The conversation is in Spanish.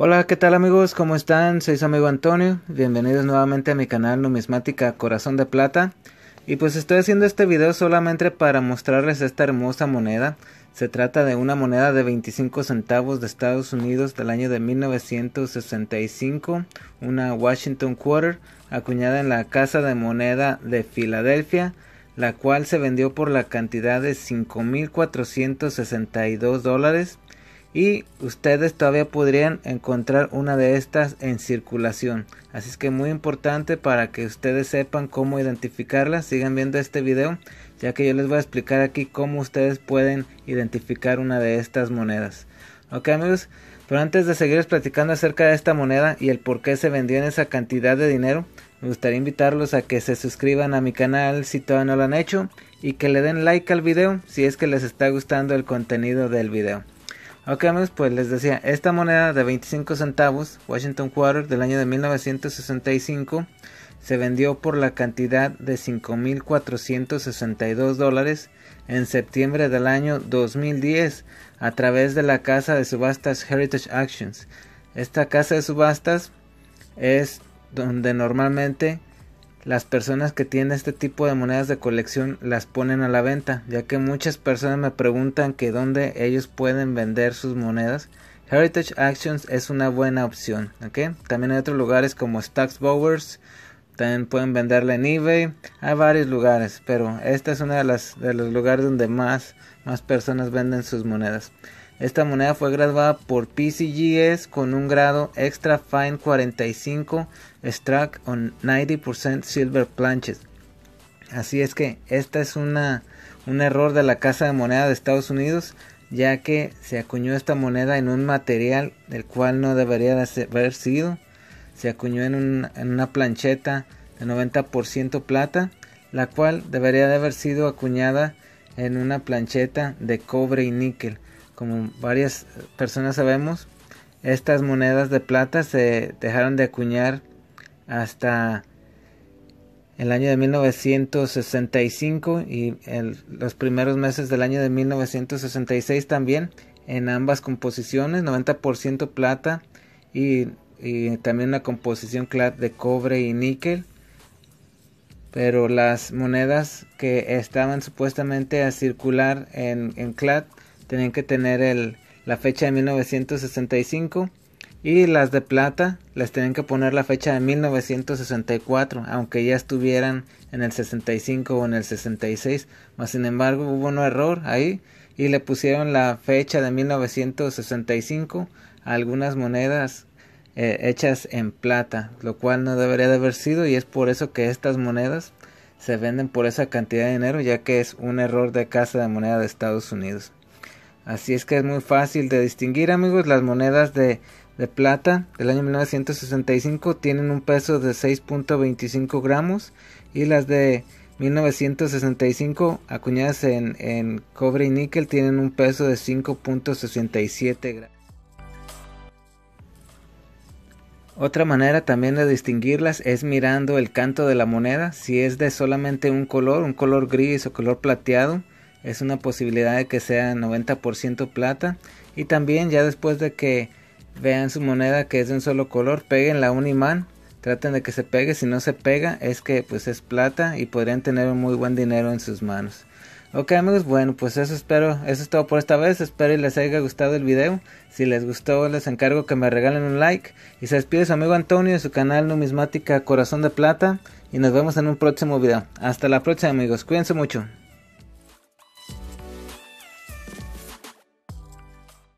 Hola, ¿qué tal amigos? ¿Cómo están? Soy su amigo Antonio. Bienvenidos nuevamente a mi canal Numismática Corazón de Plata. Y pues estoy haciendo este video solamente para mostrarles esta hermosa moneda. Se trata de una moneda de 25 centavos de Estados Unidos del año de 1965, una Washington Quarter, acuñada en la Casa de Moneda de Filadelfia, la cual se vendió por la cantidad de 5.462 dólares y ustedes todavía podrían encontrar una de estas en circulación. Así es que muy importante para que ustedes sepan cómo identificarlas. Sigan viendo este video ya que yo les voy a explicar aquí cómo ustedes pueden identificar una de estas monedas. Ok amigos, pero antes de seguirles platicando acerca de esta moneda y el por qué se vendió en esa cantidad de dinero, me gustaría invitarlos a que se suscriban a mi canal si todavía no lo han hecho y que le den like al video si es que les está gustando el contenido del video. Ok amigos, pues les decía, esta moneda de 25 centavos, Washington Quarter del año de 1965, se vendió por la cantidad de 5.462 dólares en septiembre del año 2010 a través de la casa de subastas Heritage Actions. Esta casa de subastas es donde normalmente las personas que tienen este tipo de monedas de colección las ponen a la venta, ya que muchas personas me preguntan que dónde ellos pueden vender sus monedas. Heritage Actions es una buena opción, También hay otros lugares como Stacks Bowers también pueden venderla en eBay. Hay varios lugares, pero esta es una de las de los lugares donde más, más personas venden sus monedas. Esta moneda fue graduada por PCGS con un grado extra fine 45 struck on 90% silver planches. Así es que esta es una un error de la Casa de Moneda de Estados Unidos, ya que se acuñó esta moneda en un material del cual no debería haber sido se acuñó en, una plancheta de 90% plata, la cual debería de haber sido acuñada en una plancheta de cobre y níquel. Como varias personas sabemos, estas monedas de plata se dejaron de acuñar hasta el año de 1965 y en los primeros meses del año de 1966 también en ambas composiciones 90% plata y y también una composición clat de cobre y níquel. Pero las monedas que estaban supuestamente a circular en, en CLAD tenían que tener la fecha de 1965 y las de plata les tenían que poner la fecha de 1964, aunque ya estuvieran en el 65 o en el 66. más sin embargo hubo un error ahí y le pusieron la fecha de 1965 a algunas monedas eh, hechas en plata, lo cual no debería de haber sido y es por eso que estas monedas se venden por esa cantidad de dinero ya que es un error de casa de moneda de Estados Unidos. Así es que es muy fácil de distinguir amigos las monedas de, plata del año 1965 tienen un peso de 6.25 gramos y las de 1965 acuñadas en, en cobre y níquel tienen un peso de 5.67 gramos. Otra manera también de distinguirlas es mirando el canto de la moneda. Si es de solamente un color, un color gris o color plateado, es una posibilidad de que sea 90% plata. Y también ya después de que vean su moneda que es de un solo color, peguenla a un imán. Traten de que se pegue, si no se pega es que pues es plata y podrían tener un muy buen dinero en sus manos. Ok amigos, bueno pues eso espero, eso es todo por esta vez, espero y les haya gustado el video, si les gustó les encargo que me regalen un like y se despide su amigo Antonio de su canal Numismática Corazón de Plata y nos vemos en un próximo video. Hasta la próxima amigos, cuídense mucho.